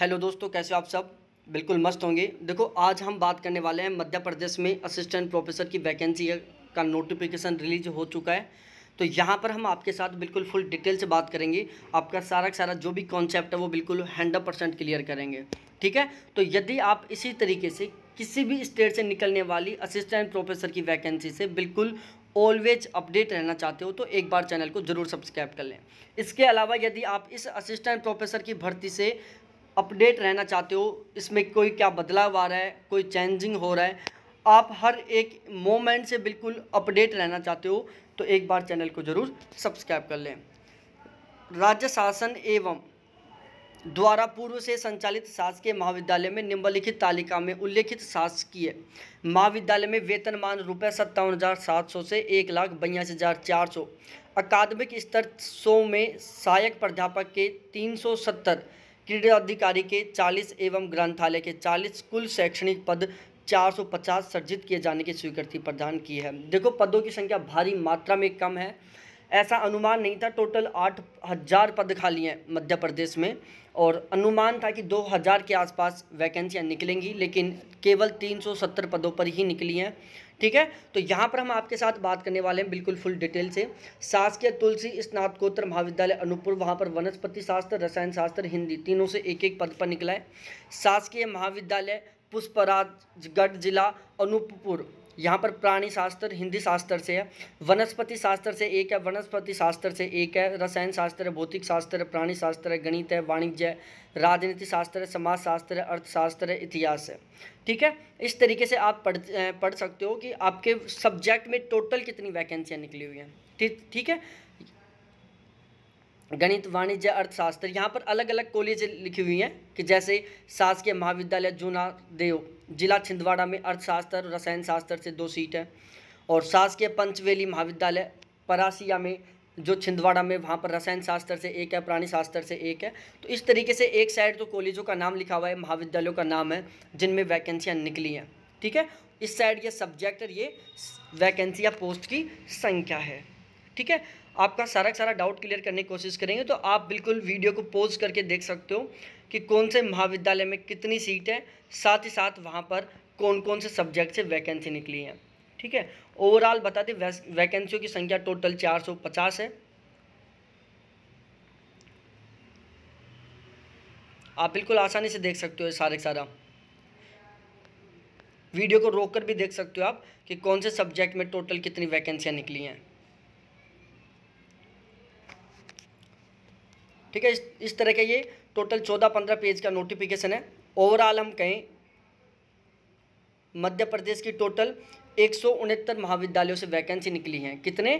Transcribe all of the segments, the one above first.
hello दोस्तों कैसे आप सब बिल्कुल मस्त होंगे देखो आज हम बात करने वाले हैं मध्य प्रदेश में असिस्टेंट प्रोफेसर की वैकेंसी का नोटिफिकेशन रिलीज हो चुका है तो यहाँ पर हम आपके साथ बिल्कुल फुल डिटेल से बात करेंगे आपका सारा का सारा जो भी कॉन्सेप्ट है वो बिल्कुल हंड्रेड परसेंट क्लियर करेंगे ठीक है तो यदि आप इसी तरीके से किसी भी स्टेट से निकलने वाली असिस्टेंट प्रोफेसर की वैकेंसी से बिल्कुल ऑलवेज अपडेट रहना चाहते हो तो एक बार चैनल को जरूर सब्सक्राइब कर लें इसके अलावा यदि आप इस असिस्टेंट प्रोफेसर की भर्ती से अपडेट रहना चाहते हो इसमें कोई क्या बदलाव आ रहा है कोई चेंजिंग हो रहा है आप हर एक मोमेंट से बिल्कुल अपडेट रहना चाहते हो तो एक बार चैनल को ज़रूर सब्सक्राइब कर लें राज्य शासन एवं द्वारा पूर्व से संचालित शासकीय महाविद्यालय में निम्नलिखित तालिका में उल्लेखित शासकीय महाविद्यालय में वेतनमान रुपये सत्तावन हज़ार सात सौ से एक लाख बयासी हज़ार चार सौ अकादमिक स्तर सौ में सहायक प्राध्यापक के तीन सौ सत्तर क्रीड़ा अधिकारी के 40 एवं ग्रंथालय के 40 कुल शैक्षणिक पद 450 सर्जित किए जाने की स्वीकृति प्रदान की है देखो पदों की संख्या भारी मात्रा में कम है ऐसा अनुमान नहीं था टोटल आठ हज़ार पद खाली हैं मध्य प्रदेश में और अनुमान था कि दो हज़ार के आसपास वैकेंसियाँ निकलेंगी लेकिन केवल तीन सौ सत्तर पदों पर ही निकली हैं ठीक है तो यहाँ पर हम आपके साथ बात करने वाले हैं बिल्कुल फुल डिटेल से शासकीय तुलसी स्नातकोत्तर महाविद्यालय अनुपुर वहाँ पर वनस्पति शास्त्र रसायन शास्त्र हिंदी तीनों से एक एक पद पर निकला है शासकीय महाविद्यालय पुष्पराजगढ़ जिला अनूपपुर यहाँ पर प्राणी शास्त्र हिंदी शास्त्र से है वनस्पति शास्त्र से एक है वनस्पति शास्त्र से एक है रसायन शास्त्र है भौतिक शास्त्र है प्राणी शास्त्र है गणित है वाणिज्य है राजनीति शास्त्र है समाज शास्त्र है अर्थशास्त्र है इतिहास है ठीक है इस तरीके से आप पढ़ पढ़ सकते हो कि आपके सब्जेक्ट में टोटल कितनी वैकेंसियाँ निकली हुई हैं ठीक ठीक है गणित वाणिज्य अर्थशास्त्र यहाँ पर अलग अलग कॉलेज लिखी हुई हैं कि जैसे शासकीय महाविद्यालय जूना देव जिला छिंदवाड़ा में अर्थशास्त्र रसायन शास्त्र से दो सीट है और शासकीय पंचवेली महाविद्यालय परासिया में जो छिंदवाड़ा में वहाँ पर रसायन शास्त्र से एक है प्राणी शास्त्र से एक है तो इस तरीके से एक साइड तो कॉलेजों का नाम लिखा हुआ है महाविद्यालयों का नाम है जिनमें वैकेंसियाँ निकली हैं ठीक है इस साइड ये सब्जेक्ट और ये वैकेंसी या पोस्ट की संख्या है ठीक है आपका सारा सारा डाउट क्लियर करने की कोशिश करेंगे तो आप बिल्कुल वीडियो को पोज करके देख सकते हो कि कौन से महाविद्यालय में कितनी सीट है साथ ही साथ वहाँ पर कौन कौन से सब्जेक्ट से वैकेंसी निकली है ठीक है ओवरऑल बता दें वैकेंसियों की संख्या टोटल 450 है आप बिल्कुल आसानी से देख सकते हो सारे सारा वीडियो को रोक कर भी देख सकते हो आप कि कौन से सब्जेक्ट में टोटल कितनी वैकेंसियाँ निकली हैं ठीक है इस इस तरह के ये टोटल चौदह पंद्रह पेज का नोटिफिकेशन है ओवरऑल हम कहें मध्य प्रदेश की टोटल एक महाविद्यालयों से वैकेंसी निकली हैं कितने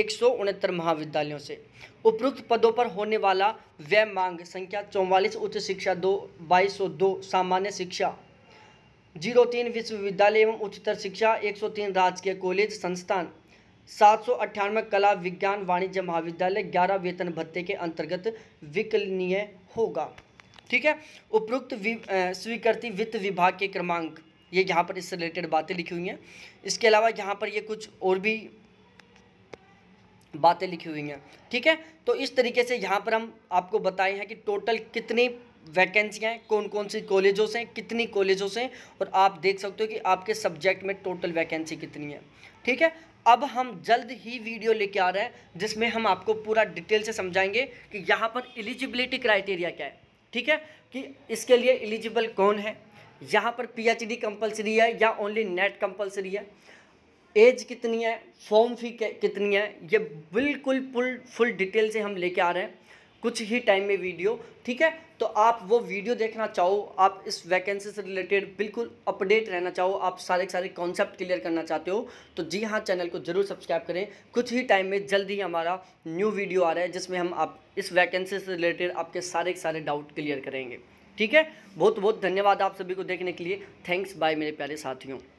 एक महाविद्यालयों से उपयुक्त पदों पर होने वाला व्यय मांग संख्या चौवालीस उच्च शिक्षा दो बाईस सौ दो सामान्य शिक्षा जीरो तीन विश्वविद्यालय एवं उच्चतर शिक्षा एक सौ तीन राजकीय कॉलेज संस्थान सात सौ अट्ठानवे कला विज्ञान वाणिज्य महाविद्यालय ग्यारह वेतन भत्ते के अंतर्गत विकलनीय होगा ठीक है उपरोक्त स्वीकृति वित्त विभाग के क्रमांक ये यहाँ पर इससे रिलेटेड बातें लिखी हुई हैं इसके अलावा यहाँ पर ये कुछ और भी बातें लिखी हुई हैं ठीक है तो इस तरीके से यहाँ पर हम आपको बताए हैं कि टोटल कितनी वैकेंसियाँ हैं कौन कौन सी कॉलेजों से कितनी कॉलेजों से और आप देख सकते हो कि आपके सब्जेक्ट में टोटल वैकेंसी कितनी है ठीक है अब हम जल्द ही वीडियो लेके आ रहे हैं जिसमें हम आपको पूरा डिटेल से समझाएंगे कि यहाँ पर एलिजिबिलिटी क्राइटेरिया क्या है ठीक है कि इसके लिए एलिजिबल कौन है यहाँ पर पीएचडी कंपलसरी है या ओनली नेट कंपलसरी है एज कितनी है फॉर्म फी कितनी है ये बिल्कुल फुल फुल डिटेल से हम लेके आ रहे हैं कुछ ही टाइम में वीडियो ठीक है तो आप वो वीडियो देखना चाहो आप इस वैकेंसी से रिलेटेड बिल्कुल अपडेट रहना चाहो आप सारे सारे कॉन्सेप्ट क्लियर करना चाहते हो तो जी हाँ चैनल को ज़रूर सब्सक्राइब करें कुछ ही टाइम में जल्द ही हमारा न्यू वीडियो आ रहा है जिसमें हम आप इस वैकेंसी से रिलेटेड आपके सारे सारे डाउट क्लियर करेंगे ठीक है बहुत बहुत धन्यवाद आप सभी को देखने के लिए थैंक्स बाय मेरे प्यारे साथियों